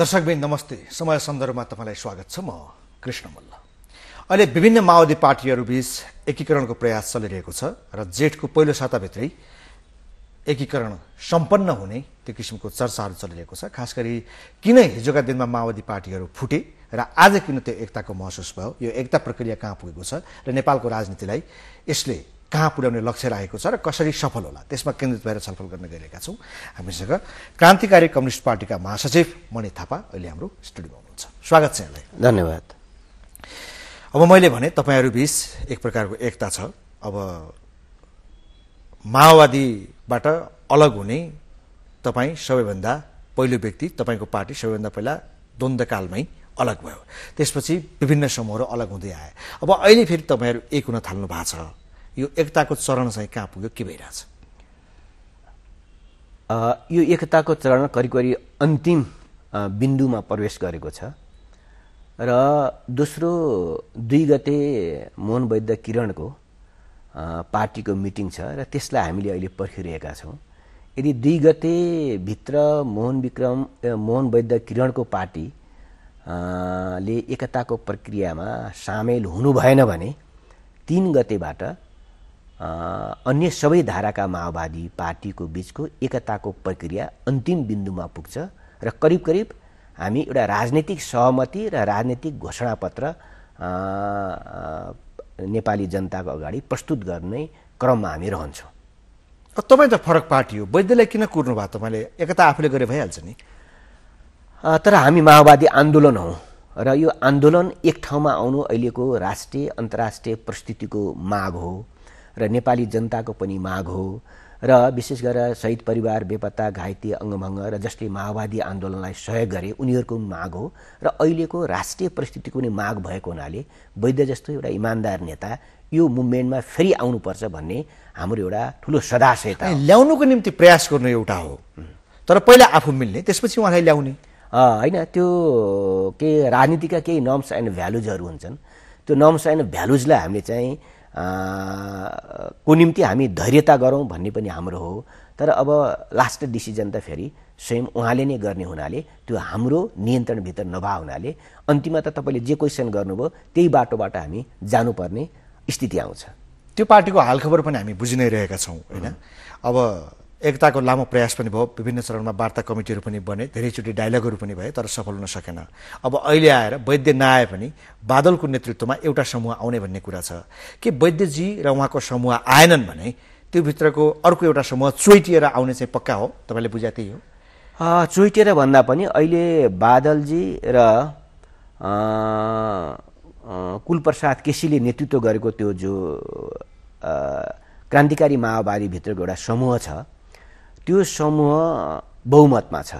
दर्शकबिन नमस्ते समय सन्दर्भमा तपाईँलाई स्वागत छ म कृष्ण मल्ल अहिले विभिन्न माओवादी पार्टीहरूबीच एकीकरणको प्रयास चलिरहेको छ र जेठको पहिलो साताभित्रै एकीकरण सम्पन्न हुने त्यो किसिमको चर्चाहरू चलिरहेको छ खास गरी किन हिजोका दिनमा माओवादी पार्टीहरू फुटे र आज किन त्यो एकताको महसुस भयो यो एकता प्रक्रिया कहाँ पुगेको छ र नेपालको राजनीतिलाई यसले कहाँ पुर्याउने लक्ष्य राखेको छ र कसरी सफल होला त्यसमा केन्द्रित भएर छलफल गर्न गइरहेका छौँ हामीसँग क्रान्तिकारी कम्युनिस्ट पार्टीका महासचिव मणि थापा अहिले हाम्रो स्टुडियोमा हुनुहुन्छ स्वागत छ यहाँलाई धन्यवाद अब मैले भने बिच एक प्रकारको एकता छ अब माओवादीबाट अलग हुने तपाईँ सबैभन्दा पहिलो व्यक्ति तपाईँको पार्टी सबैभन्दा पहिला द्वन्द्वकालमै अलग भयो त्यसपछि विभिन्न समूहहरू अलग हुँदै आए अब अहिले फेरि तपाईँहरू एक हुन थाल्नु भएको छ यो एकताको चरण चाहिँ कहाँ पुग्यो के भइरहेछ यो एकताको चरण करिब करिब अन्तिम बिन्दुमा प्रवेश गरेको छ र दोस्रो दुई गते मोहन वैद्य किरणको पार्टीको मिटिङ छ र त्यसलाई हामीले अहिले पर्खिरहेका छौँ यदि दुई गते भित्र मोहन विक्रम मोहन वैद्य किरणको पार्टी ले एकताको प्रक्रियामा सामेल हुनु भएन भने तिन गतेबाट अन्य सबै धाराका माओवादी पार्टीको बिचको एकताको प्रक्रिया अन्तिम बिन्दुमा पुग्छ र करिब करिब हामी एउटा राजनैतिक सहमति र राजनैतिक घोषणापत्र नेपाली जनताको अगाडि प्रस्तुत गर्ने क्रममा हामी रहन्छौँ तपाईँ त फरक पार्टी हो वैद्यलाई किन कुर्नु भयो तपाईँले एकता आफूले गरे भइहाल्छ नि तर हामी माओवादी आन्दोलन हौँ र यो आन्दोलन एक ठाउँमा आउनु अहिलेको राष्ट्रिय अन्तर्राष्ट्रिय परिस्थितिको माग हो र नेपाली जनताको पनि माग हो र विशेष गरेर शहीद परिवार बेपत्ता घाइते अङ्गभङ्ग र जसले माओवादी आन्दोलनलाई सहयोग गरे उनीहरूको माग हो र अहिलेको राष्ट्रिय परिस्थितिको पनि माग भएको हुनाले वैद्य जस्तो एउटा इमान्दार नेता यो मुभमेन्टमा फेरि आउनुपर्छ भन्ने हाम्रो एउटा ठुलो सदाशयता ल्याउनुको निम्ति प्रयास गर्नु एउटा हो तर पहिला आफू मिल्ने त्यसपछि उहाँलाई ल्याउने होइन त्यो के राजनीतिका केही नर्म्स एन्ड भ्यालुजहरू हुन्छन् त्यो नर्म्स एन्ड भ्यालुजलाई हामीले चाहिँ को निम्ति हामी धैर्यता गरौँ भन्ने पनि हाम्रो हो तर अब लास्ट डिसिजन त फेरि स्वयं उहाँले नै गर्ने हुनाले त्यो हाम्रो नियन्त्रणभित्र नभए हुनाले अन्तिममा त तपाईँले जे क्वेसन गर्नुभयो त्यही बाटोबाट हामी जानुपर्ने स्थिति आउँछ त्यो पार्टीको हालखबर पनि हामी बुझि नै रहेका छौँ होइन अब एकताको लामो प्रयास पनि भयो विभिन्न चरणमा वार्ता कमिटीहरू पनि बने धेरैचोटि डायलगहरू पनि भए तर सफल हुन सकेन अब अहिले आएर वैद्य नआए पनि बादलको नेतृत्वमा एउटा समूह आउने भन्ने कुरा छ के वैद्यजी र उहाँको समूह आएनन् भने त्योभित्रको अर्को एउटा समूह चोइटिएर आउने चाहिँ पक्का हो तपाईँले बुझा त्यही हो चोइटिएर भन्दा पनि अहिले बादलजी र कुलप्रसाद केसीले नेतृत्व गरेको त्यो जो क्रान्तिकारी माओवादीभित्रको एउटा समूह छ त्यो समूह बहुमतमा छ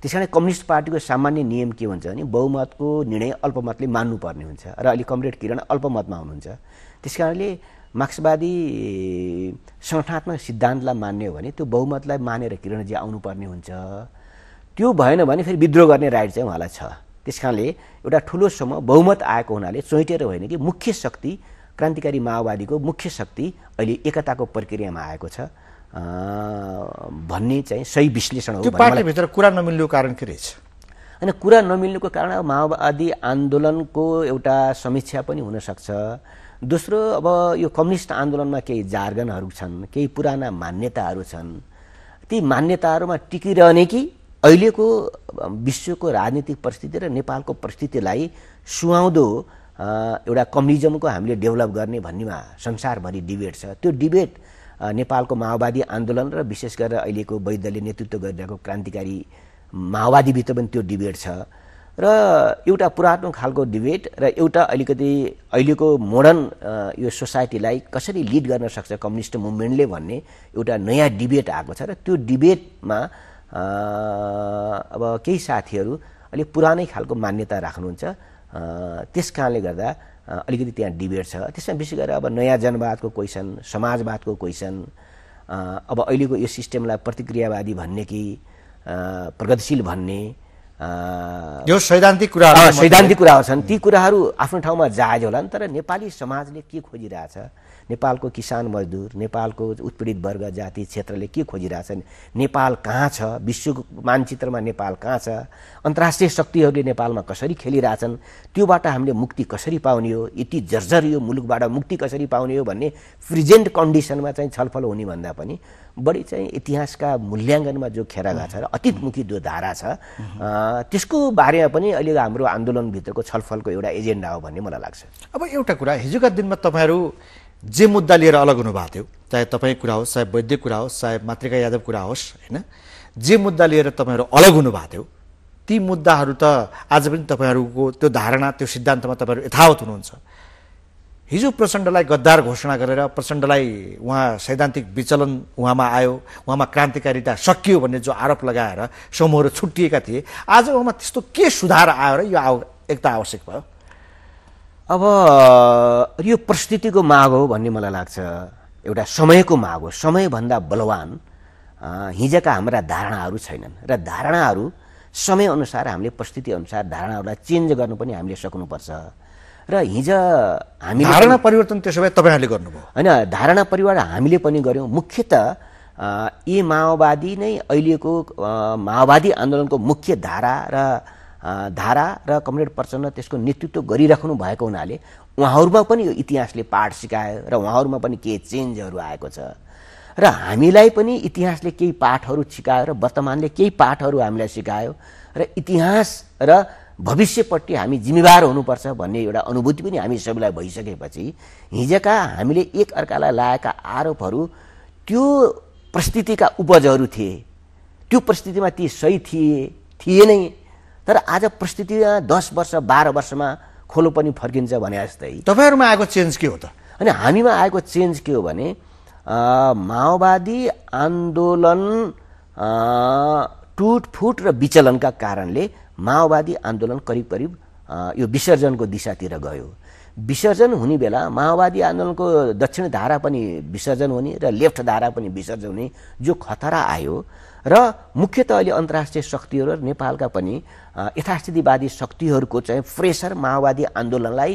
त्यस कारण कम्युनिस्ट पार्टीको सामान्य नियम के हुन्छ भने बहुमतको निर्णय अल्पमतले मान्नुपर्ने हुन्छ र अहिले कमरेड किरण अल्पमतमा हुनुहुन्छ त्यस कारणले मार्क्सवादी सङ्गठनात्मक सिद्धान्तलाई मान्ने भने त्यो बहुमतलाई मानेर किरणजी आउनुपर्ने हुन्छ त्यो भएन भने फेरि विद्रोह गर्ने राइट चाहिँ उहाँलाई छ त्यस कारणले एउटा ठुलो समूह बहुमत आएको हुनाले चोइटेर होइन कि मुख्य शक्ति क्रान्तिकारी माओवादीको मुख्य शक्ति अहिले एकताको प्रक्रियामा आएको छ भन्ने चाहिँ सही विश्लेषण हो पार्टीभित्र कुरा नमिल्नुको कारण के रहेछ होइन कुरा नमिल्नुको कारण माओवादी आन्दोलनको एउटा समीक्षा पनि हुनसक्छ दोस्रो अब यो कम्युनिस्ट आन्दोलनमा केही जार्गनहरू छन् केही पुराना मान्यताहरू छन् ती मान्यताहरूमा टिकिरहने कि अहिलेको विश्वको राजनीतिक परिस्थिति र नेपालको परिस्थितिलाई सुहाउँदो एउटा कम्युनिजमको हामीले डेभलप गर्ने भन्नेमा संसारभरि डिबेट छ त्यो डिबेट नेपालको माओवादी आन्दोलन र विशेष गरेर अहिलेको वैद्यले नेतृत्व गरिरहेको क्रान्तिकारी माओवादीभित्र पनि त्यो डिबेट छ र एउटा पुरानो खालको डिबेट र एउटा अलिकति अहिलेको मोडर्न यो सोसाइटीलाई कसरी लिड गर्न सक्छ कम्युनिस्ट मुभमेन्टले भन्ने एउटा नयाँ डिबेट आएको छ र त्यो डिबेटमा अब केही साथीहरू अलिक पुरानै खालको मान्यता राख्नुहुन्छ त्यस कारणले गर्दा अलिकति त्यहाँ डिबेट छ त्यसमा विशेष गरेर अब नयाँ जनवादको क्वेसन समाजवादको क्वेसन अब अहिलेको यो सिस्टमलाई प्रतिक्रियावादी भन्ने कि प्रगतिशील भन्ने यो सैद्धान्तिक कुरा सैद्धान्तिक कुराहरू छन् ती कुराहरू आफ्नो ठाउँमा जायज होला नि तर नेपाली समाजले के खोजिरहेछ नेपालको किसान मजदुर नेपालको उत्पीडित वर्ग जाति क्षेत्रले के खोजिरहेछन् नेपाल कहाँ छ विश्वको मानचित्रमा नेपाल कहाँ छ अन्तर्राष्ट्रिय शक्तिहरूले नेपालमा कसरी खेलिरहेछन् त्योबाट हामीले मुक्ति कसरी पाउने हो यति जर्जर यो मुलुकबाट मुक्ति कसरी पाउने हो भन्ने प्रिजेन्ट कन्डिसनमा चाहिँ छलफल हुने भन्दा पनि बढी चाहिँ इतिहासका मूल्याङ्कनमा जो गएको छ र अतीतमुखी जो धारा छ त्यसको बारेमा पनि अहिले हाम्रो आन्दोलनभित्रको छलफलको एउटा एजेन्डा हो भन्ने मलाई लाग्छ अब एउटा कुरा हिजोका दिनमा तपाईँहरू जे मुद्दा लिएर अलग हुनुभएको थियो चाहे तपाईँ कुरा होस् चाहे वैद्य कुरा होस् चाहे मातृका यादव कुरा होस् होइन जे मुद्दा लिएर तपाईँहरू अलग हुनुभएको थियो ती मुद्दाहरू त आज पनि तपाईँहरूको त्यो धारणा त्यो सिद्धान्तमा तपाईँहरू यथावत हुनुहुन्छ हिजो प्रचण्डलाई गद्दार घोषणा गरेर प्रचण्डलाई उहाँ सैद्धान्तिक विचलन उहाँमा आयो उहाँमा क्रान्तिकारिता सकियो भन्ने जो आरोप लगाएर समूहहरू छुट्टिएका थिए आज उहाँमा त्यस्तो के सुधार आयो र यो आव एकता आवश्यक भयो अब यो परिस्थितिको माग हो भन्ने मलाई लाग्छ एउटा समयको माग हो समयभन्दा बलवान हिजका हाम्रा धारणाहरू छैनन् र धारणाहरू समयअनुसार हामीले अनुसार धारणाहरूलाई चेन्ज गर्नु पनि हामीले सक्नुपर्छ र हिज हामी धारणा परिवर्तन त्यसो भए तपाईँहरूले गर्नुभयो होइन धारणा परिवर्तन हामीले पनि गऱ्यौँ मुख्यत यी माओवादी नै अहिलेको माओवादी आन्दोलनको मुख्य धारा र धारा र कमरेड प्रचण्ड त्यसको नेतृत्व गरिराख्नु भएको हुनाले उहाँहरूमा पनि यो इतिहासले पाठ सिकायो र उहाँहरूमा पनि केही चेन्जहरू आएको छ र हामीलाई पनि इतिहासले केही पाठहरू सिकायो र वर्तमानले केही पाठहरू हामीलाई सिकायो र इतिहास र भविष्यपट्टि हामी जिम्मेवार हुनुपर्छ भन्ने एउटा अनुभूति पनि हामी सबैलाई भइसकेपछि हिजका हामीले एक अर्कालाई लाएका आरोपहरू त्यो परिस्थितिका उपजहरू थिए त्यो परिस्थितिमा ती सही थिए थिएनै तर आज परिस्थितिमा दस वर्ष बाह्र वर्षमा खोलो पनि फर्किन्छ भने जस्तै तपाईँहरूमा आएको चेन्ज के हो त अनि हामीमा आएको चेन्ज के हो भने माओवादी आन्दोलन टुटफुट र विचलनका कारणले माओवादी आन्दोलन करिब करिब यो विसर्जनको दिशातिर गयो विसर्जन हुने बेला माओवादी आन्दोलनको दक्षिण धारा पनि विसर्जन हुने र लेफ्ट धारा पनि विसर्जन हुने जो खतरा आयो र मुख्यत अहिले अन्तर्राष्ट्रिय शक्तिहरू र नेपालका पनि यथास्थितिवादी शक्तिहरूको चाहिँ फ्रेसर माओवादी आन्दोलनलाई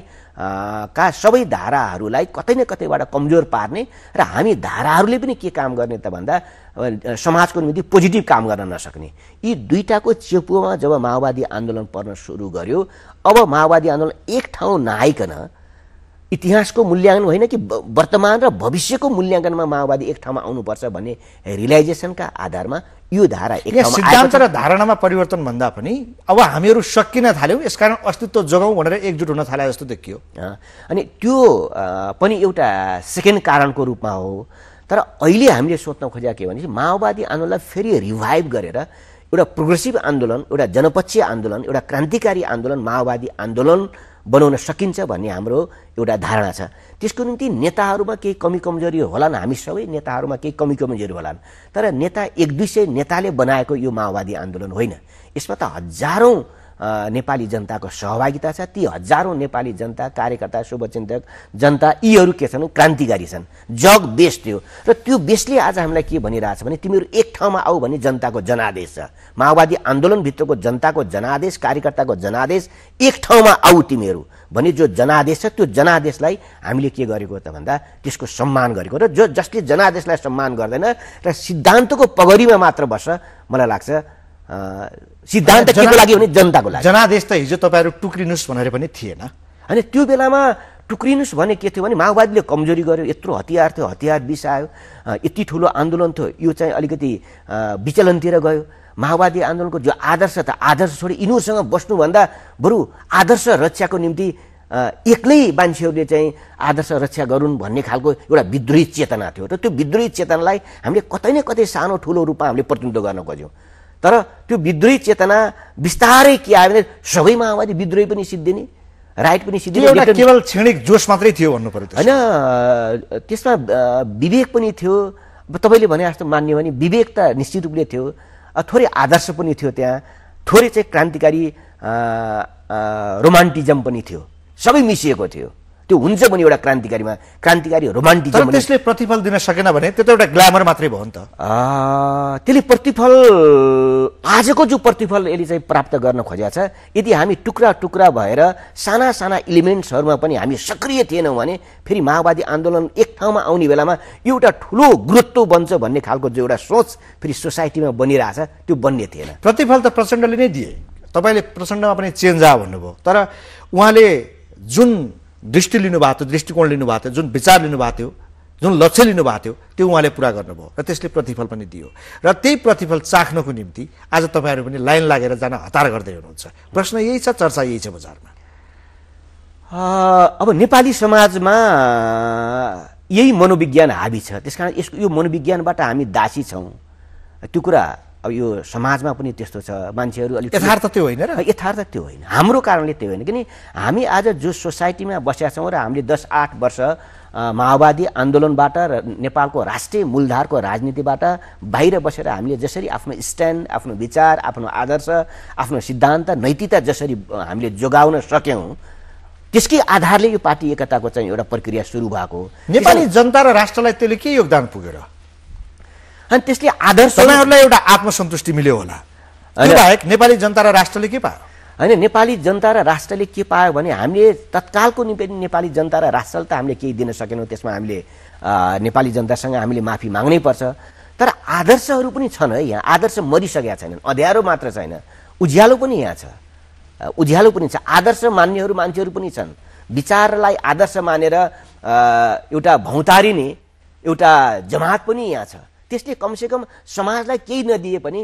का सबै धाराहरूलाई कतै न कतैबाट कमजोर पार्ने र हामी धाराहरूले पनि के काम गर्ने त भन्दा समाजको निम्ति पोजिटिभ काम गर्न नसक्ने यी दुईटाको चेपुमा जब माओवादी आन्दोलन पर्न सुरु गर्यो अब माओवादी आन्दोलन एक ठाउँ नआइकन इतिहासको मूल्याङ्कन होइन कि वर्तमान र भविष्यको मूल्याङ्कनमा माओवादी एक ठाउँमा आउनुपर्छ भन्ने रियलाइजेसनका आधारमा यो धारा एक सिद्धान्त र धारणामा परिवर्तन भन्दा पनि अब हामीहरू सकिन थाल्यौँ यसकारण अस्तित्व जोगाउँ भनेर एकजुट हुन थाले जस्तो देखियो अनि त्यो पनि एउटा सेकेन्ड कारणको रूपमा हो तर अहिले हामीले सोध्न खोजेका के भने माओवादी आन्दोलनलाई फेरि रिभाइभ गरेर एउटा प्रोग्रेसिभ आन्दोलन एउटा जनपक्षीय आन्दोलन एउटा क्रान्तिकारी आन्दोलन माओवादी आन्दोलन बनाउन सकिन्छ भन्ने हाम्रो एउटा धारणा छ त्यसको निम्ति नेताहरूमा केही कमी कमजोरी होलान् हामी सबै नेताहरूमा केही कमी कमजोरी होलान् तर नेता एक दुई सय नेताले बनाएको यो माओवादी आन्दोलन होइन यसमा त हजारौँ नेपाली जनताको सहभागिता छ ती हजारौँ नेपाली जनता कार्यकर्ता शुभचिन्तक जनता यीहरू के छन् क्रान्तिकारी छन् जग बेस थियो र त्यो बेसले आज हामीलाई के भनिरहेछ भने तिमीहरू एक ठाउँमा आऊ भने जनताको जनादेश छ माओवादी आन्दोलनभित्रको जनताको जनादेश कार्यकर्ताको जनादेश एक ठाउँमा आऊ तिमीहरू भने जो जनादेश छ त्यो जनादेशलाई हामीले के गरेको त भन्दा त्यसको सम्मान गरेको र जो जसले जनादेशलाई सम्मान गर्दैन र सिद्धान्तको पगरीमा मात्र बस्छ मलाई लाग्छ सिद्धान्त केको लागि भने जनताको लागि जनादेश त हिजो तपाईँहरू टुक्रिनुहोस् भनेर पनि थिएन होइन त्यो बेलामा टुक्रिनुहोस् भने के थियो भने माओवादीले कमजोरी गर्यो यत्रो हतियार थियो हतियार बिसायो यति ठुलो आन्दोलन थियो यो चाहिँ अलिकति विचलनतिर गयो माओवादी आन्दोलनको जो आदर्श त आदर्श छोडी यिनीहरूसँग बस्नुभन्दा बरु आदर्श रक्षाको निम्ति एक्लै मान्छेहरूले चाहिँ आदर्श रक्षा गरून् भन्ने खालको एउटा विद्रोही चेतना थियो र त्यो विद्रोही चेतनालाई हामीले कतै न कतै सानो ठुलो रूपमा हामीले प्रतिनिधित्व गर्न खोज्यौँ तर त्यो विद्रोही चेतना बिस्तारै के आयो भने सबै माओवादी विद्रोही पनि सिद्धिने राइट पनि सिद्धिने केवल क्षणिक जोस मात्रै थियो भन्नु पर्यो होइन त्यसमा विवेक पनि थियो अब तपाईँले भने जस्तो मान्यो भने विवेक त निश्चित रूपले थियो थोरै आदर्श पनि थियो त्यहाँ थोरै चाहिँ क्रान्तिकारी रोमान्टिजम पनि थियो सबै मिसिएको थियो त्यो हुन्छ भने एउटा क्रान्तिकारीमा क्रान्तिकारी रोमान्टिजम त्यसले प्रतिफल दिन सकेन भने त्यो त एउटा ग्ल्यामर मात्रै भयो नि त त्यसले प्रतिफल आजको जो प्रतिफल यसले चाहिँ प्राप्त गर्न खोजेको छ यदि हामी टुक्रा टुक्रा भएर साना साना इलिमेन्ट्सहरूमा पनि हामी सक्रिय थिएनौँ भने फेरि माओवादी आन्दोलन एक ठाउँमा आउने बेलामा एउटा ठुलो गुरुत्व बन्छ भन्ने खालको जो एउटा सोच फेरि सोसाइटीमा बनिरहेछ त्यो बन्ने थिएन प्रतिफल त प्रचण्डले नै दिए तपाईँले प्रचण्डमा पनि चेन्ज आ भन्नुभयो तर उहाँले जुन दृष्टि लिनुभएको थियो दृष्टिकोण लिनुभएको थियो जुन विचार लिनुभएको थियो जुन लक्ष्य लिनुभएको थियो त्यो उहाँले पुरा गर्नुभयो र त्यसले प्रतिफल पनि दियो र त्यही प्रतिफल चाख्नको निम्ति आज तपाईँहरू पनि लाइन लागेर जान हतार गर्दै हुनुहुन्छ प्रश्न यही छ चर्चा यही छ बजारमा अब नेपाली समाजमा यही मनोविज्ञान हाबी छ त्यस कारण यसको यो मनोविज्ञानबाट हामी दासी छौँ त्यो कुरा अब यो समाजमा पनि त्यस्तो छ मान्छेहरू अलिक यथार्थ त्यो होइन र यथार्थ त्यो होइन हाम्रो कारणले त्यो होइन किन हामी आज जो सोसाइटीमा बसेका छौँ र हामीले दस आठ वर्ष माओवादी आन्दोलनबाट र नेपालको राष्ट्रिय मूलधारको राजनीतिबाट बाहिर बसेर हामीले जसरी आफ्नो स्ट्यान्ड आफ्नो विचार आफ्नो आदर्श आफ्नो सिद्धान्त नैतिकता जसरी हामीले जोगाउन सक्यौँ त्यसकै आधारले यो पार्टी एकताको चाहिँ एउटा प्रक्रिया सुरु भएको नेपाली जनता र राष्ट्रलाई त्यसले के योगदान पुगेर अनि त्यसले आदर्श तपाईँहरूलाई एउटा आत्मसन्तुष्टि मिल्यो होला नेपाली जनता र राष्ट्रले के पायो होइन नेपाली जनता र राष्ट्रले के पायो भने हामीले तत्कालको निम्ति नेपाली जनता र राष्ट्रले त हामीले केही दिन सकेनौँ त्यसमा हामीले नेपाली जनतासँग हामीले माफी माग्नै पर्छ तर आदर्शहरू पनि छन् है यहाँ आदर्श मरिसकेका छैनन् अध्यारो मात्र छैन उज्यालो पनि यहाँ छ उज्यालो पनि छ आदर्श मान्नेहरू मान्छेहरू पनि छन् विचारलाई आदर्श मानेर एउटा भौतारिने एउटा जमात पनि यहाँ छ त्यसले कमसेकम समाजलाई केही नदिए पनि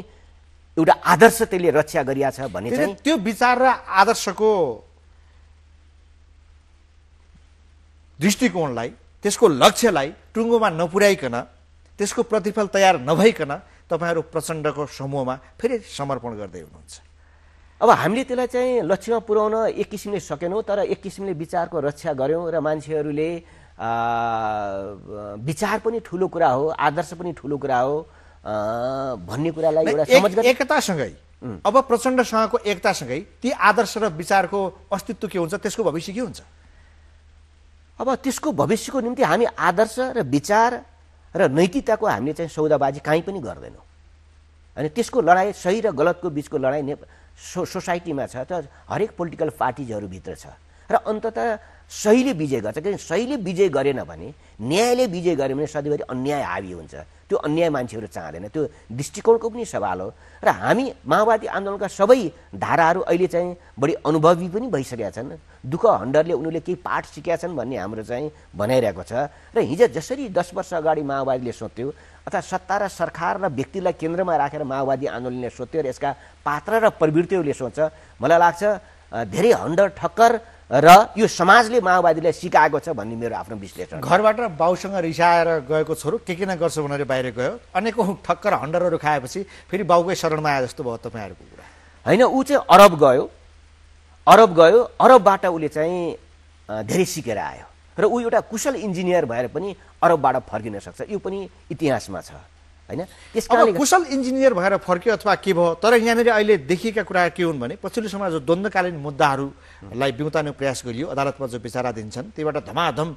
एउटा आदर्श त्यसले रक्षा गरिया छ भने चाहिँ त्यो विचार र आदर्शको दृष्टिकोणलाई त्यसको लक्ष्यलाई टुङ्गोमा नपुर्याइकन त्यसको प्रतिफल तयार नभइकन तपाईँहरू प्रचण्डको समूहमा फेरि समर्पण गर्दै हुनुहुन्छ अब हामीले त्यसलाई चाहिँ लक्ष्यमा पुर्याउन एक किसिमले सकेनौँ तर एक किसिमले विचारको रक्षा गऱ्यौँ र मान्छेहरूले विचार पनि ठुलो कुरा हो आदर्श पनि ठुलो कुरा हो भन्ने कुरालाई एउटा एकतासँगै अब प्रचण्डसँगको एकतासँगै ती आदर्श र विचारको अस्तित्व के हुन्छ त्यसको भविष्य के हुन्छ अब त्यसको भविष्यको निम्ति हामी आदर्श र विचार र नैतिकताको हामीले चाहिँ सौदाबाजी काहीँ पनि गर्दैनौँ अनि त्यसको लडाइँ सही र गलतको बिचको लडाइँ सो सोसाइटीमा छ त हरेक पोलिटिकल पार्टिजहरूभित्र छ र अन्तत सहीले विजय गर्छ किनभने सहीले विजय गरेन भने न्यायले विजय गऱ्यो भने सधैँभरि अन्याय हावी हुन्छ त्यो अन्याय मान्छेहरू चाहँदैन त्यो दृष्टिकोणको पनि सवाल हो र हामी माओवादी आन्दोलनका सबै धाराहरू अहिले चाहिँ बढी अनुभवी पनि भइसकेका छन् दुःख हन्डरले उनीहरूले केही पाठ सिकेका छन् भन्ने हाम्रो चाहिँ भनाइरहेको छ र हिजो जसरी दस वर्ष अगाडि माओवादीले सोध्थ्यो अथवा सत्ता र सरकार र व्यक्तिलाई केन्द्रमा राखेर माओवादी आन्दोलनले सोध्थ्यो र यसका पात्र र प्रवृत्तिहरूले सोध्छ मलाई लाग्छ धेरै हन्डर ठक्कर र यो समाजले माओवादीलाई सिकाएको छ भन्ने मेरो आफ्नो विश्लेषण घरबाट बाउसँग रिसाएर गएको छोरो के के न गर्छ भनेर बाहिर गयो अनेकौँ ठक्कर हन्डरहरू खाएपछि फेरि बाउकै शरणमा आयो जस्तो भयो तपाईँहरूको कुरा होइन ऊ चाहिँ अरब गयो अरब गयो अरबबाट उसले चाहिँ धेरै सिकेर आयो र ऊ एउटा कुशल इन्जिनियर भएर पनि अरबबाट फर्किन सक्छ यो पनि इतिहासमा छ होइन त्यस कारणले कुशल इन्जिनियर भएर फर्क्यो अथवा के भयो तर यहाँनिर अहिले देखिएका कुरा के हुन् भने पछिल्लो समयमा जो द्वन्द्वकालीन मुद्दाहरूलाई बिउताउने प्रयास गरियो अदालतमा जो विचाराधीन छन् त्यहीबाट धमाधम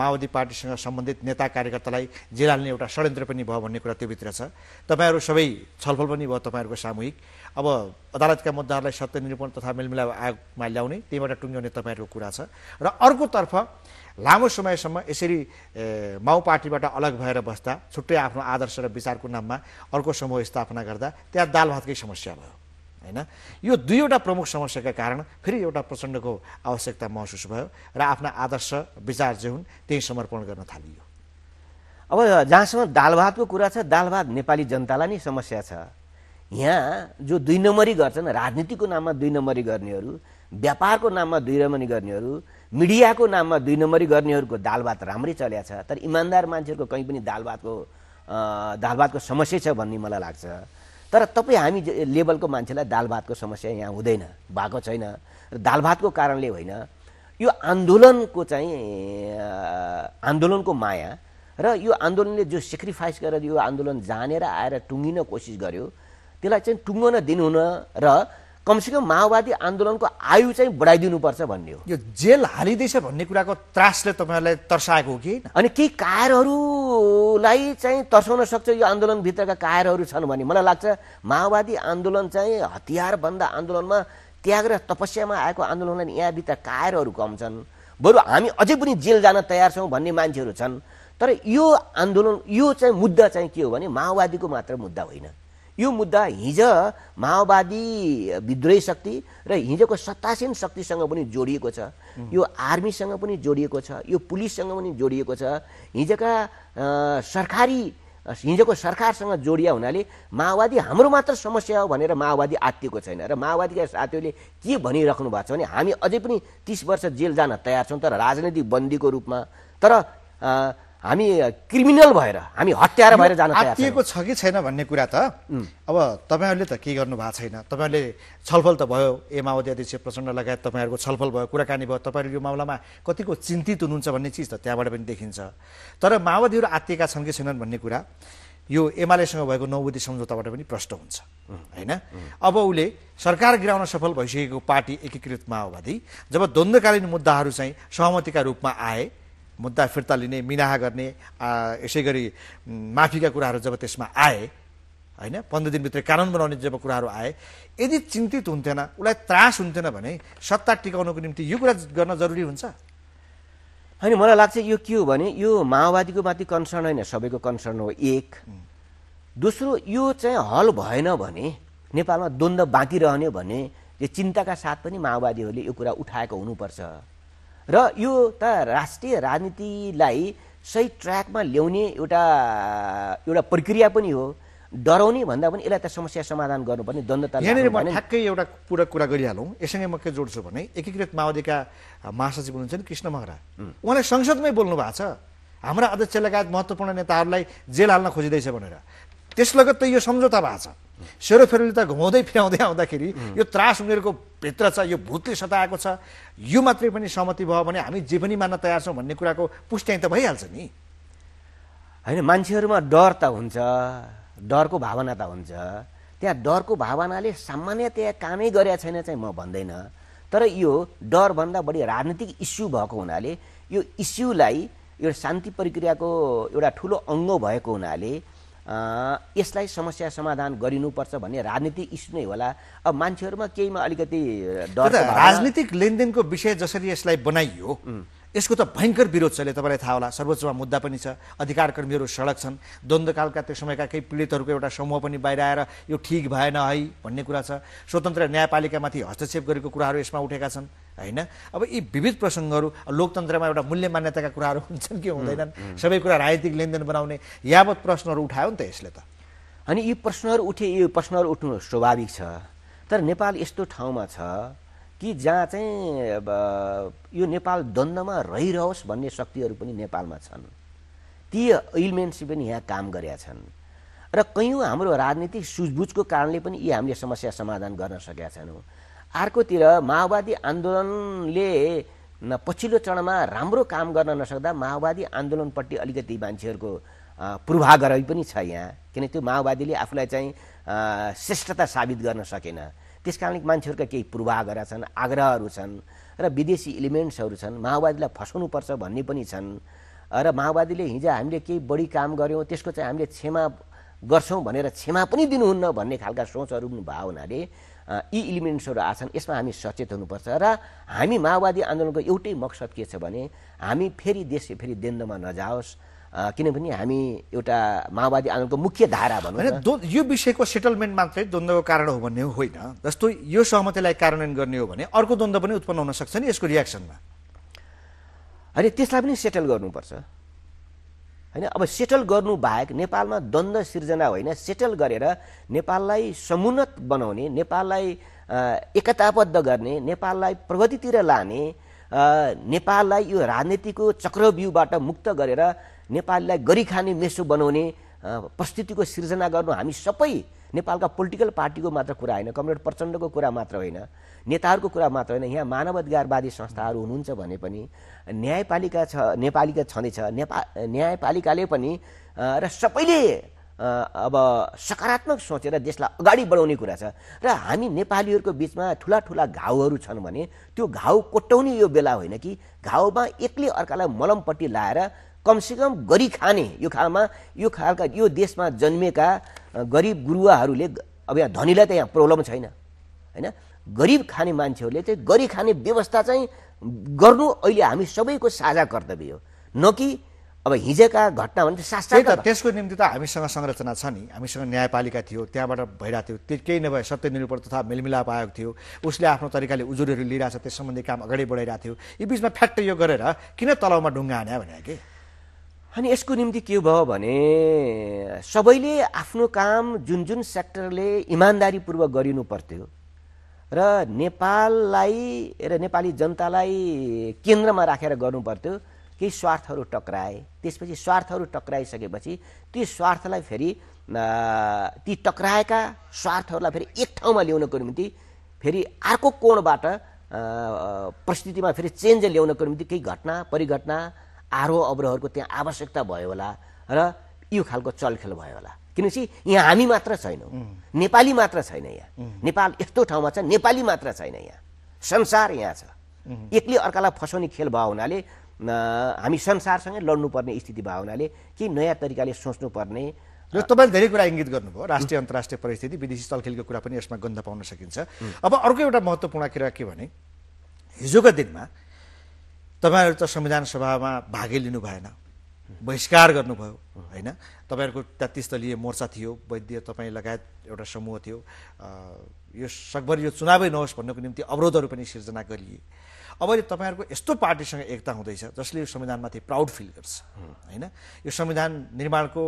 माओवादी पार्टीसँग सम्बन्धित नेता कार्यकर्तालाई हाल्ने एउटा षड्यन्त्र पनि भयो भन्ने कुरा त्यो भित्र छ तपाईँहरू सबै छलफल पनि भयो तपाईँहरूको सामूहिक अब अदालतका मुद्दाहरूलाई सत्य निरूपण तथा मेलमिलाप आयोगमा ल्याउने त्यहीबाट टुङ्ग्याउने तपाईँहरूको कुरा छ र अर्कोतर्फ लामो समयसम्म यसरी माओ पार्टीबाट अलग भएर बस्दा छुट्टै आफ्नो आदर्श र विचारको नाममा अर्को समूह स्थापना गर्दा त्यहाँ दाल भातकै समस्या भयो होइन यो दुईवटा प्रमुख समस्याका कारण फेरि एउटा प्रचण्डको आवश्यकता महसुस भयो र आफ्ना आदर्श विचार जे हुन् त्यही समर्पण गर्न थालियो अब जहाँसम्म दाल भातको कुरा छ दाल भात नेपाली जनतालाई नै समस्या छ यहाँ जो दुई नम्बरी गर्छन् राजनीतिको नाममा दुई नम्बरी गर्नेहरू व्यापारको नाममा दुई नम्बरी गर्नेहरू मिडियाको नाममा दुई नम्बरी गर्नेहरूको दालभात राम्रै चल्या छ तर इमान्दार मान्छेहरूको कहीँ पनि दालभातको दालभातको समस्या छ भन्ने मलाई लाग्छ तर तपाईँ हामी लेभलको मान्छेलाई दालभातको समस्या यहाँ हुँदैन भएको छैन र दालभातको कारणले होइन यो आन्दोलनको चाहिँ आन्दोलनको माया र यो आन्दोलनले जो सेक्रिफाइस गरेर यो आन्दोलन जानेर आएर टुङ्गिन कोसिस गर्यो त्यसलाई चाहिँ टुङ्गन दिनुहुन र कमसेकम माओवादी आन्दोलनको आयु चाहिँ बढाइदिनुपर्छ भन्ने हो यो जेल हालिँदैछ भन्ने कुराको त्रासले तपाईँहरूलाई तर्साएको हो कि अनि केही कायरहरूलाई चाहिँ तर्साउन सक्छ यो आन्दोलनभित्रका कायरहरू छन् भने मलाई लाग्छ माओवादी आन्दोलन चाहिँ हतियारभन्दा आन्दोलनमा त्याग र तपस्यामा आएको आन्दोलनलाई यहाँभित्र कायरहरू कम छन् बरु हामी अझै पनि जेल जान तयार छौँ भन्ने मान्छेहरू छन् तर यो आन्दोलन यो चाहिँ मुद्दा चाहिँ के हो भने माओवादीको मात्र मुद्दा होइन यो मुद्दा हिज माओवादी विद्रोही शक्ति र हिजोको सत्तासीन शक्तिसँग पनि जोडिएको छ यो आर्मीसँग पनि जोडिएको छ यो पुलिससँग पनि जोडिएको छ हिजोका सरकारी हिजोको सरकारसँग जोडिया हुनाले माओवादी हाम्रो मात्र समस्या हो भनेर माओवादी आत्तिएको छैन र माओवादीका साथीहरूले के भनिराख्नु भएको छ भने हामी अझै पनि तिस वर्ष जेल जान तयार छौँ तर राजनैतिक बन्दीको रूपमा तर हामी क्रिमिनल भएर हामी हत्यारा भएर जान आत्तिएको छ कि छैन भन्ने कुरा त अब तपाईँहरूले त के गर्नु भएको छैन तपाईँहरूले छलफल त भयो ए माओवादी अध्यक्ष प्रचण्ड लगायत तपाईँहरूको छलफल भयो कुराकानी भयो तपाईँहरू यो मामलामा कतिको चिन्तित हुनुहुन्छ भन्ने चिज त त्यहाँबाट पनि देखिन्छ तर माओवादीहरू आत्तिएका छन् कि छैनन् भन्ने कुरा यो एमालेसँग भएको नौबुद्धि सम्झौताबाट पनि प्रष्ट हुन्छ होइन अब उसले सरकार गिराउन सफल भइसकेको पार्टी एकीकृत माओवादी जब द्वन्द्वकालीन मुद्दाहरू चाहिँ सहमतिका रूपमा आए मुद्दा फिर्ता लिने मिनाह गर्ने यसै गरी माफीका कुराहरू जब त्यसमा आए होइन पन्ध्र दिनभित्र कानुन बनाउने जब कुराहरू आए यदि चिन्तित हुन्थेन उसलाई त्रास हुन्थेन भने सत्ता टिकाउनको निम्ति यो कुरा गर्न जरुरी हुन्छ होइन मलाई लाग्छ यो के हो भने यो माओवादीको माथि कन्सर्न होइन सबैको कन्सर्न हो एक दोस्रो यो चाहिँ हल भएन भने नेपालमा द्वन्द्व बाँकी रहने भने यो चिन्ताका साथ पनि माओवादीहरूले यो कुरा उठाएको हुनुपर्छ र यो त राष्ट्रिय राजनीतिलाई सही ट्र्याकमा ल्याउने एउटा एउटा प्रक्रिया पनि हो डराउने भन्दा पनि यसलाई त समस्या समाधान गर्नुपर्ने द्वन्द्वता यहाँनिर म ठ्याक्कै एउटा पुरा कुरा गरिहालौँ यसँगै म के जोड्छु भने एकीकृत माओवादीका महासचिव हुनुहुन्छ नि कृष्ण महरा उहाँले संसदमै बोल्नु भएको छ हाम्रा अध्यक्ष लगायत महत्त्वपूर्ण नेताहरूलाई जेल हाल्न खोजिँदैछ भनेर त्यसलगत त यो सम्झौता भएको छ सेरोफेरोले त घुमाउँदै फिराउँदै आउँदाखेरि यो त्रास उनीहरूको भित्र छ यो भूतले सताएको छ यो मात्रै पनि सहमति भयो भने हामी जे पनि मान्न तयार छौँ भन्ने कुराको पुष्ट्याइ त भइहाल्छ नि होइन मान्छेहरूमा डर त हुन्छ डरको भावना त हुन्छ त्यहाँ डरको भावनाले सामान्यतया कामै गरेका छैन चाहिँ म भन्दैन तर यो डरभन्दा बढी राजनीतिक इस्यु भएको हुनाले यो इस्युलाई यो शान्ति प्रक्रियाको एउटा ठुलो अङ्ग भएको हुनाले यसलाई समस्या समाधान गरिनुपर्छ भन्ने राजनीति इस्यु नै होला अब मान्छेहरूमा केहीमा अलिकति डर राजनीतिक लेनदेनको विषय जसरी यसलाई बनाइयो यसको त भयङ्कर विरोध छ अहिले तपाईँलाई थाहा होला सर्वोच्चमा मुद्दा पनि छ अधिकार कर्मीहरू सडक छन् द्वन्द्वकालका त्यो समयका केही पीडितहरूको एउटा समूह पनि बाहिर आएर यो ठिक भएन है भन्ने कुरा छ स्वतन्त्र न्यायपालिकामाथि हस्तक्षेप गरेको कुराहरू यसमा उठेका छन् होइन अब यी विविध प्रसङ्गहरू लोकतन्त्रमा एउटा मूल्य मान्यताका कुराहरू हुन्छन् कि हुँदैनन् सबै कुरा राजनीतिक लेनदेन बनाउने यावत प्रश्नहरू उठायो नि त यसले त अनि यी प्रश्नहरू उठे यी प्रश्नहरू उठ्नु स्वाभाविक छ तर नेपाल यस्तो ठाउँमा छ कि जहाँ चाहिँ यो नेपाल द्वन्द्वमा रहिरहोस् भन्ने शक्तिहरू पनि नेपालमा छन् ती इलिमेन्ट्स पनि यहाँ काम गरेका छन् र कयौँ हाम्रो राजनीतिक सुझबुझको कारणले पनि यी हामीले समस्या समाधान गर्न सकेका छैनौँ अर्कोतिर माओवादी आन्दोलनले पछिल्लो चरणमा राम्रो काम गर्न नसक्दा माओवादी आन्दोलनपट्टि अलिकति मान्छेहरूको पूर्वाग्रह पनि छ यहाँ किनकि त्यो माओवादीले आफूलाई चाहिँ श्रेष्ठता साबित गर्न सकेन त्यस कारणले मान्छेहरूका केही पूर्वाग्रह छन् आग्रहहरू छन् र विदेशी इलिमेन्ट्सहरू छन् माओवादीलाई फसाउनुपर्छ भन्ने पनि छन् र माओवादीले हिजो हामीले केही बढी काम गऱ्यौँ त्यसको चाहिँ हामीले क्षमा गर्छौँ भनेर क्षमा पनि दिनुहुन्न भन्ने खालका सोचहरू पनि भावनाले यी इलिमेन्ट्सहरू आछन् यसमा हामी सचेत हुनुपर्छ र हामी माओवादी आन्दोलनको एउटै मकसद के छ भने हामी फेरि देश फेरि देन्दमा नजाओस् किनभने हामी एउटा माओवादी आन्दोलनको मुख्य धारा भनौँ यो विषयको सेटलमेन्ट मात्रै द्वन्द्वको कारण हो भन्ने होइन जस्तो यो सहमतिलाई कार्यान्वयन गर्ने हो भने अर्को द्वन्द्व पनि उत्पन्न हुन सक्छ नि यसको रियाक्सनमा अरे त्यसलाई पनि सेटल गर्नुपर्छ होइन अब सेटल गर्नु बाहेक नेपालमा द्वन्द सिर्जना होइन सेटल गरेर नेपाललाई समुन्नत बनाउने नेपाललाई एकताबद्ध गर्ने नेपाललाई प्रगतितिर लाने नेपाललाई यो राजनीतिको चक्रव्यूबाट मुक्त गरेर नेपालीलाई गरिखाने मेसो बनाउने प्रस्तुतिको सिर्जना गर्नु हामी सबै नेपालका पोलिटिकल पार्टीको मात्र कुरा होइन कमरेड प्रचण्डको कुरा मात्र होइन नेताहरूको कुरा मात्र होइन यहाँ मानवाधिकारवादी संस्थाहरू हुनुहुन्छ भने पनि न्यायपालिका छ नेपालिका छँदैछ नेपाल न्यायपालिकाले पनि र सबैले अब सकारात्मक सोचेर देशलाई अगाडि बढाउने कुरा छ र हामी नेपालीहरूको बिचमा ठुला ठुला घाउहरू छन् भने त्यो घाउ कोट्याउने यो बेला होइन कि घाउमा एक्लै अर्कालाई मलमपट्टि लाएर कमसेकम गरी खाने यो खालमा यो खालका यो देशमा जन्मेका गरिब गुरुवाहरूले अब यहाँ धनीलाई त यहाँ प्रब्लम छैन होइन गरिब खाने मान्छेहरूले चाहिँ गरिब खाने व्यवस्था चाहिँ गर्नु अहिले हामी सबैको साझा कर्तव्य हो न कि अब हिजोका घटना भने त त्यसको निम्ति त हामीसँग संरचना छ नि हामीसँग न्यायपालिका थियो त्यहाँबाट भइरहेको थियो त्यो केही नभए सत्य तथा मेलमिलाप आयोग थियो उसले आफ्नो तरिकाले उजुरीहरू लिइरहेछ त्यस सम्बन्धी काम अगाडि बढाइरहेको थियो यी बिचमा फ्याक्ट यो गरेर किन तलाउमा ढुङ्गा हान्या भने कि अनि यसको निम्ति के भयो भने सबैले आफ्नो काम जुन जुन सेक्टरले इमान्दारीपूर्वक गरिनु पर्थ्यो र नेपाललाई र नेपाली जनतालाई केन्द्रमा राखेर गर्नु पर्थ्यो केही स्वार्थहरू टक्राए त्यसपछि स्वार्थहरू टक्राइसकेपछि ती स्वार्थलाई फेरि ती टक्राएका स्वार्थहरूलाई फेरि एक ठाउँमा ल्याउनको निम्ति फेरि अर्को कोणबाट परिस्थितिमा फेरि चेन्ज ल्याउनको निम्ति केही घटना परिघटना आरोह अवरोहहरूको त्यहाँ आवश्यकता भयो होला र यो खालको चलखेल भयो होला किनभने यहाँ हामी मात्र छैनौँ नेपाली मात्र छैन यहाँ नेपाल यस्तो ठाउँमा छ नेपाली मात्र छैन यहाँ संसार यहाँ छ एक्लै अर्कालाई फसाउने खेल भयो हुनाले हामी संसारसँगै लड्नुपर्ने स्थिति भयो हुनाले केही नयाँ तरिकाले सोच्नुपर्ने र तपाईँले धेरै कुरा इङ्गित गर्नुभयो राष्ट्रिय अन्तर्राष्ट्रिय परिस्थिति विदेशी चलखेलको कुरा पनि यसमा गन्ध पाउन सकिन्छ अब अर्को एउटा महत्त्वपूर्ण कुरा के भने हिजोको दिनमा तपाईँहरू त संविधान सभामा भागै लिनु भएन बहिष्कार गर्नुभयो होइन तपाईँहरूको त्यहाँ दलीय मोर्चा थियो वैद्य तपाईँ लगायत एउटा समूह थियो यो सकभर यो चुनावै नहोस् भन्नको निम्ति अवरोधहरू पनि सिर्जना गरिए अब तपाईँहरूको यस्तो पार्टीसँग एकता हुँदैछ जसले यो संविधानमाथि प्राउड फिल गर्छ होइन यो संविधान निर्माणको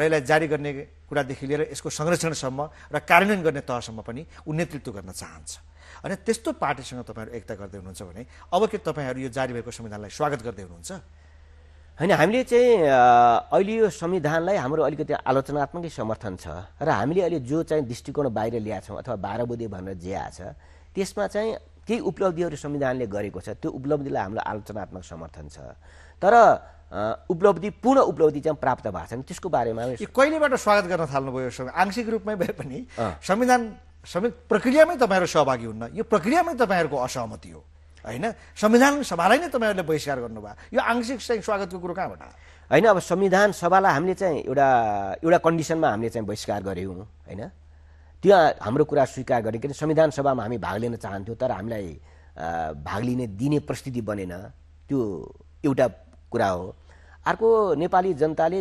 र यसलाई जारी गर्ने कुरादेखि लिएर यसको संरक्षणसम्म र कार्यान्वयन गर्ने तहसम्म पनि ऊ नेतृत्व गर्न चाहन्छ अनि त्यस्तो पार्टीसँग तपाईँहरू एकता गर्दै हुनुहुन्छ भने अब के तपाईँहरू यो जारी भएको संविधानलाई स्वागत गर्दै हुनुहुन्छ होइन हामीले चाहिँ अहिले यो संविधानलाई हाम्रो अलिकति आलोचनात्मकै समर्थन छ र हामीले अहिले जो चाहिँ दृष्टिकोण बाहिर ल्याएको छौँ अथवा बुधे भनेर जे आएको छ त्यसमा चाहिँ केही उपलब्धिहरू संविधानले गरेको छ त्यो उपलब्धिलाई हाम्रो आलोचनात्मक समर्थन छ तर उपलब्धि पूर्ण उपलब्धि चाहिँ प्राप्त भएको छ त्यसको बारेमा कहिलेबाट स्वागत गर्न थाल्नुभयो आंशिक रूपमै भए पनि संविधान संयुक्त प्रक्रियामै तपाईँहरू सहभागी हुन्न यो प्रक्रियामै तपाईँहरूको असहमति हो होइन संविधान सभालाई नै तपाईँहरूले बहिष्कार गर्नुभयो यो आंशिक चाहिँ स्वागतको कुरो कहाँबाट होइन अब संविधान सभालाई हामीले चाहिँ एउटा एउटा कन्डिसनमा हामीले चाहिँ बहिष्कार गऱ्यौँ होइन त्यो हाम्रो कुरा स्वीकार गरे किन संविधान सभामा हामी भाग लिन चाहन्थ्यौँ तर हामीलाई भाग लिने दिने परिस्थिति बनेन त्यो एउटा कुरा हो अर्को नेपाली जनताले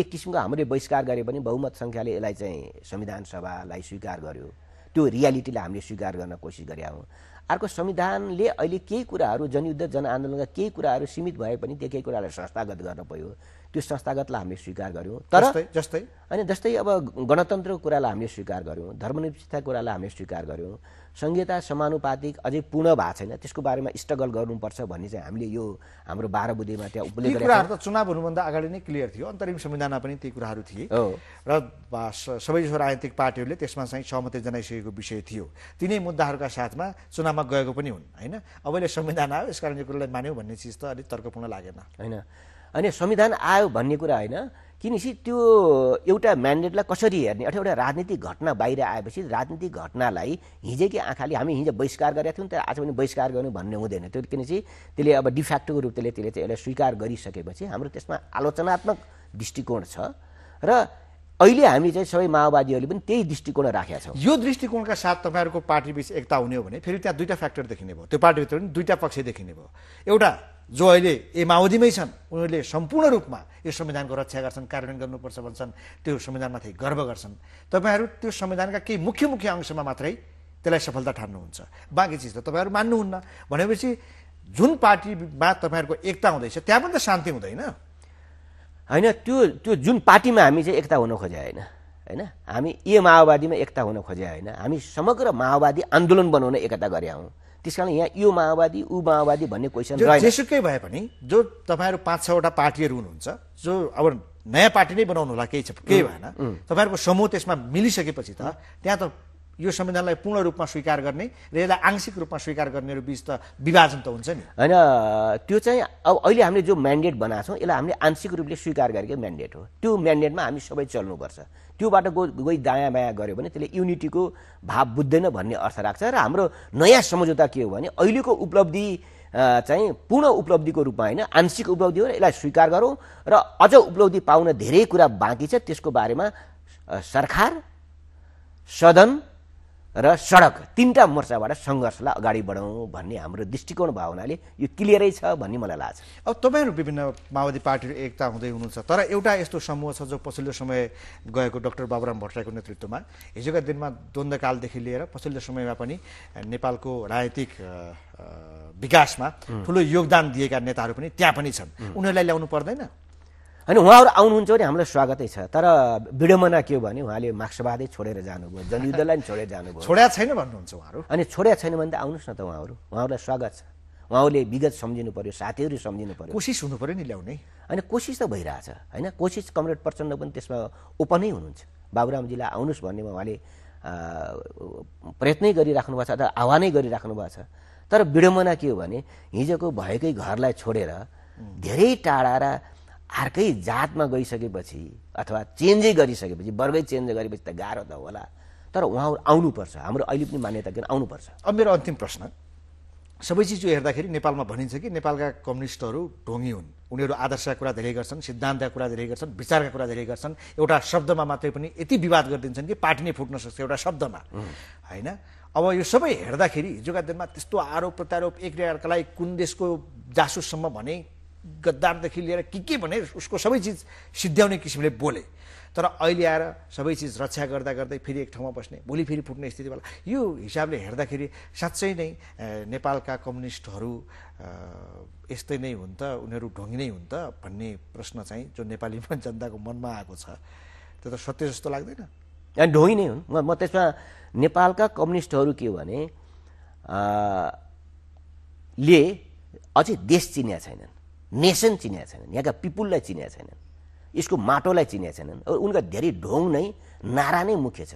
एक किसिमको हाम्रो बहिष्कार गरे पनि बहुमत सङ्ख्याले यसलाई चाहिँ संविधान सभालाई स्वीकार गर्यो त्यो रियालिटीलाई हामीले स्वीकार गर्न कोसिस गरेका हौँ अर्को संविधानले अहिले केही कुराहरू जनयुद्ध जनआन्दोलनका केही कुराहरू सीमित भए पनि त्यो केही कुरालाई संस्थागत गर्न पऱ्यो त्यो संस्थागतलाई हामीले स्वीकार गऱ्यौँ तर जस्तै अनि जस्तै अब गणतन्त्रको कुरालाई हामीले स्वीकार गऱ्यौँ धर्मनिरपेक्षताको कुरालाई हामीले स्वीकार गऱ्यौँ संहिता समानुपातिक अझै पूर्ण भएको छैन त्यसको बारेमा स्ट्रगल गर्नुपर्छ भन्ने चाहिँ हामीले यो हाम्रो बाह्र बुधेमा त्यहाँ उपलब्ध कुराहरू त चुनाव हुनुभन्दा अगाडि नै क्लियर थियो अन्तरिम संविधानमा पनि त्यही कुराहरू थिए र सबैजसो राजनीतिक पार्टीहरूले त्यसमा चाहिँ सहमति जनाइसकेको विषय थियो तिनै मुद्दाहरूका साथमा चुनावमा गएको पनि हुन् होइन अब अहिले संविधान आयो यसकारण यो कुरालाई मान्यौँ भन्ने चिज त अलिक तर्कपूर्ण लागेन होइन अनि संविधान आयो भन्ने कुरा होइन किनकि त्यो एउटा म्यान्डेटलाई कसरी हेर्ने अथवा एउटा राजनीतिक घटना बाहिर आएपछि राजनीतिक घटनालाई हिजैकै आँखाले हामी हिजो बहिष्कार गरेका थियौँ तर आज पनि बहिष्कार गर्नु भन्ने हुँदैन त्यो किनकि त्यसले अब डिफ्याक्टको रूपले त्यसले चाहिँ यसलाई स्वीकार गरिसकेपछि हाम्रो त्यसमा आलोचनात्मक दृष्टिकोण छ र अहिले हामी चाहिँ सबै माओवादीहरूले पनि त्यही दृष्टिकोण राखेका छौँ यो दृष्टिकोणका साथ तपाईँहरूको पार्टीबिच एकता हुने हो भने फेरि त्यहाँ दुईवटा फ्याक्टर देखिने भयो त्यो पार्टीभित्र पनि दुईवटा पक्ष देखिने भयो एउटा जो अहिले ए माओवादीमै छन् उनीहरूले सम्पूर्ण रूपमा यो संविधानको रक्षा गर्छन् कार्यान्वयन गर्नुपर्छ भन्छन् त्यो संविधानमाथि गर्व गर्छन् तपाईँहरू त्यो संविधानका केही मुख्य मुख्य अंशमा मात्रै त्यसलाई सफलता ठान्नुहुन्छ बाँकी चिज त तपाईँहरू मान्नुहुन्न भनेपछि जुन पार्टीमा तपाईँहरूको एकता हुँदैछ त्यहाँ पनि त शान्ति हुँदैन होइन त्यो त्यो जुन पार्टीमा हामी चाहिँ एकता हुन खोजे होइन होइन हामी ए माओवादीमा एकता हुन खोजे होइन हामी समग्र माओवादी आन्दोलन बनाउन एकता गरे हौँ त्यस कारण यहाँ यो माओवादी ऊ माओवादी भन्ने क्वेसन जेसुकै भए पनि जो तपाईँहरू पाँच छवटा पार्टीहरू हुनुहुन्छ जो अब नयाँ पार्टी नै बनाउनु होला केही छ केही भएन तपाईँहरूको समूह त्यसमा मिलिसकेपछि त त्यहाँ त यो संविधानलाई पूर्ण रूपमा स्वीकार गर्ने र यसलाई आंशिक रूपमा स्वीकार गर्नेहरू बिच त विभाजन त हुन्छ नि होइन त्यो चाहिँ अब अहिले हामीले जो म्यान्डेट बनाएको छौँ यसलाई हामीले आंशिक रूपले स्वीकार गरेको म्यान्डेट हो त्यो म्यान्डेटमा हामी सबै चल्नुपर्छ त्योबाट गो गई दायाँ बायाँ गऱ्यो भने त्यसले युनिटीको भाव बुझ्दैन भन्ने अर्थ राख्छ र हाम्रो नयाँ सम्झौता के हो भने अहिलेको उपलब्धि चाहिँ पूर्ण उपलब्धिको रूपमा होइन आंशिक उपलब्धि हो र यसलाई स्वीकार गरौँ र अझ उपलब्धि पाउन धेरै कुरा बाँकी छ त्यसको बारेमा सरकार सदन र सडक तिनवटा मोर्चाबाट सङ्घर्षलाई अगाडि बढाउँ भन्ने हाम्रो दृष्टिकोण भावनाले यो क्लियरै छ भन्ने मलाई लाग्छ अब तपाईँहरू विभिन्न माओवादी पार्टीहरू एकता हुँदै हुनुहुन्छ तर एउटा यस्तो समूह छ जो पछिल्लो समय गएको डक्टर बाबुराम भट्टराईको नेतृत्वमा हिजोका दिनमा द्वन्द्वकालदेखि लिएर पछिल्लो समयमा पनि नेपालको राजनीतिक विकासमा ठुलो योगदान दिएका नेताहरू पनि त्यहाँ पनि छन् उनीहरूलाई ल्याउनु पर्दैन अनि उहाँहरू आउनुहुन्छ भने हामीलाई स्वागतै छ तर विडम्बना के हो भने उहाँले मार्क्सवादै छोडेर जानुभयो जनयुद्धलाई पनि छोडेर जानुभयो छोड्या छैन भन्नुहुन्छ उहाँहरू अनि छोड्या छैन भने त आउनुहोस् न त उहाँहरू उहाँहरूलाई स्वागत छ उहाँहरूले विगत सम्झिनु पर्यो साथीहरू सम्झिनु पर्यो कोसिस हुनु पऱ्यो नि ल्याउने होइन कोसिस त भइरहेछ होइन कोसिस कमरेड प्रचण्ड पनि त्यसमा ओपनै हुनुहुन्छ बाबुरामजीलाई आउनुहोस् भन्नेमा उहाँले प्रयत्नै गरिराख्नु भएको छ अथवा आह्वानै गरिराख्नु भएको छ तर विडम्बना के हो भने हिजोको भएकै घरलाई छोडेर धेरै टाढा र अर्कै जातमा गइसकेपछि अथवा चेन्जै गरिसकेपछि वर्गै चेन्ज गरेपछि त गाह्रो त होला तर उहाँहरू आउनुपर्छ हाम्रो अहिले पनि मान्यता किन आउनुपर्छ अब मेरो अन्तिम प्रश्न सबै चिज यो हेर्दाखेरि नेपालमा भनिन्छ कि नेपालका कम्युनिस्टहरू ढोङ्गी हुन् उनीहरू आदर्शका कुरा धेरै गर्छन् सिद्धान्तका कुरा धेरै गर्छन् विचारका कुरा धेरै गर्छन् एउटा शब्दमा मात्रै पनि यति विवाद गरिदिन्छन् कि पार्टी नै फुट्न सक्छ एउटा शब्दमा होइन अब यो सबै हेर्दाखेरि हिजोका दिनमा त्यस्तो आरोप प्रत्यारोप एक अर्कालाई कुन देशको जासुससम्म भने गद्दारदेखि लिएर के के भने उसको सबै चिज सिद्ध्याउने किसिमले बोले तर अहिले आएर सबै चिज रक्षा गर्दा गर्दै फेरि एक ठाउँमा बस्ने भोलि फेरि फुट्ने स्थिति स्थितिवाला यो हिसाबले हेर्दाखेरि साँच्चै नै नेपालका कम्युनिस्टहरू यस्तै नै हुन् त उनीहरू ढोङ्गी नै हुन् त भन्ने प्रश्न चाहिँ जो नेपाली जनताको मनमा आएको छ त्यो त सत्य जस्तो लाग्दैन अनि ढोङ्गी नै हुन् म त्यसमा नेपालका कम्युनिस्टहरू के भने ले अझै देश चिनिया छैनन् नेसन चिनेका छैनन् यहाँका पिपुललाई चिनेका छैनन् यसको माटोलाई चिनेका छैनन् उनका धेरै ढोङ नै नारा नै मुख्य छ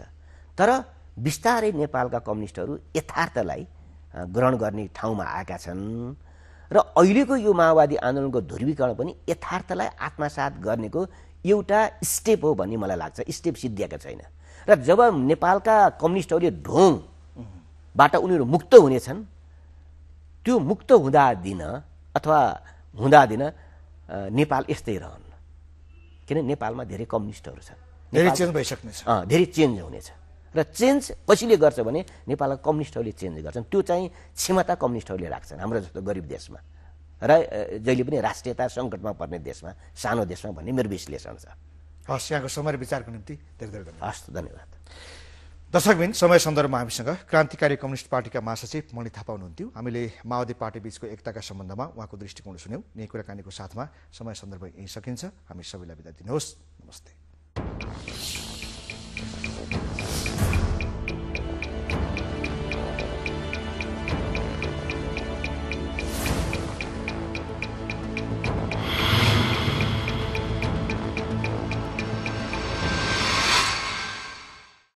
तर बिस्तारै नेपालका कम्युनिस्टहरू यथार्थलाई ग्रहण गर्ने ठाउँमा आएका छन् र अहिलेको यो माओवादी आन्दोलनको ध्रुवीकरण पनि यथार्थलाई आत्मसात गर्नेको एउटा स्टेप हो भन्ने मलाई लाग्छ स्टेप सिद्धिएको छैन र जब नेपालका कम्युनिस्टहरूले ढोङबाट उनीहरू मुक्त हुनेछन् त्यो मुक्त हुँदा दिन अथवा दिन नेपाल यस्तै रहन्न किन नेपालमा धेरै कम्युनिस्टहरू छन् धेरै चेन्ज भइसक्नेछ धेरै चेन्ज हुनेछ र चेन्ज कसैले गर्छ भने नेपालका कम्युनिस्टहरूले चेन्ज गर्छन् त्यो चाहिँ क्षमता कम्युनिस्टहरूले राख्छन् हाम्रो जस्तो गरिब देशमा र जहिले पनि राष्ट्रियता सङ्कटमा पर्ने देशमा सानो देशमा भन्ने मेरो विश्लेषण छ हस् यहाँको समय विचारको निम्ति धेरै धेरै धन्यवाद हस् धन्यवाद दर्शकबिन समय सन्दर्भमा हामीसँग क्रान्तिकारी कम्युनिस्ट पार्टीका महासचिव मणि थापा हुनुहुन्थ्यो हामीले माओवादी पार्टी बीचको एकताका सम्बन्धमा उहाँको दृष्टिकोण सुन्यौँ यही कुराकानीको साथमा समय सन्दर्भ यहीँ सकिन्छ हामी सबैलाई बिदा दिनुहोस् नमस्ते